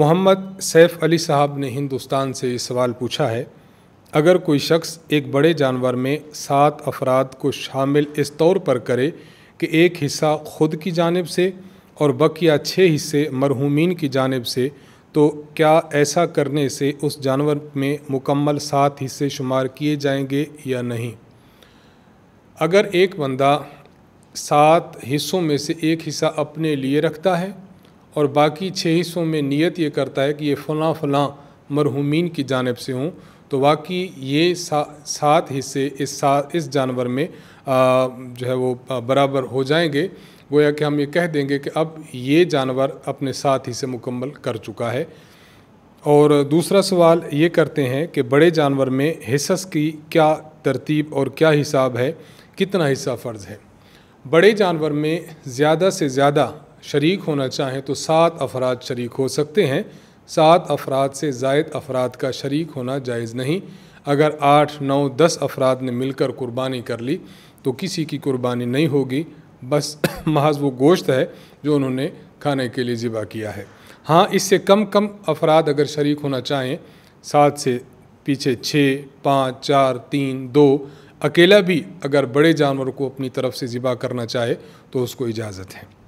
मोहम्मद सैफ अली साहब ने हिंदुस्तान से ये सवाल पूछा है अगर कोई शख्स एक बड़े जानवर में सात अफराद को शामिल इस तौर पर करे कि एक हिस्सा खुद की जानब से और बकिया छः हिस्से मरहूमिन की जानब से तो क्या ऐसा करने से उस जानवर में मुकम्मल सात हिस्से शुमार किए जाएंगे या नहीं अगर एक बंदा सात हिस्सों में से एक हिस्सा अपने लिए रखता है और बाकी छः हिस्सों में नियत ये करता है कि ये फ़लाँ फ़लाँ मरहूमिन की जानब से हों तो वाकई ये सा, सात हिस्से इस सात इस जानवर में आ, जो है वो बराबर हो जाएंगे गोया कि हम ये कह देंगे कि अब ये जानवर अपने साथ ही से मुकम्मल कर चुका है और दूसरा सवाल ये करते हैं कि बड़े जानवर में हिस्स की क्या तरतीब और क्या हिसाब है कितना हिस्सा फ़र्ज़ है बड़े जानवर में ज़्यादा से ज़्यादा शरीक होना चाहें तो सात अफराद शरीक हो सकते हैं सात अफराद से जायद अफराद का शरीक होना जायज़ नहीं अगर आठ नौ दस अफराद ने मिलकर कुर्बानी कर ली तो किसी की कुर्बानी नहीं होगी बस महज वो गोश्त है जो उन्होंने खाने के लिए ज़िबा किया है हाँ इससे कम कम अफराद अगर शरीक होना चाहें सात से पीछे छः पाँच चार तीन दो अकेला भी अगर बड़े जानवर को अपनी तरफ से ज़िबा करना चाहे तो उसको इजाज़त है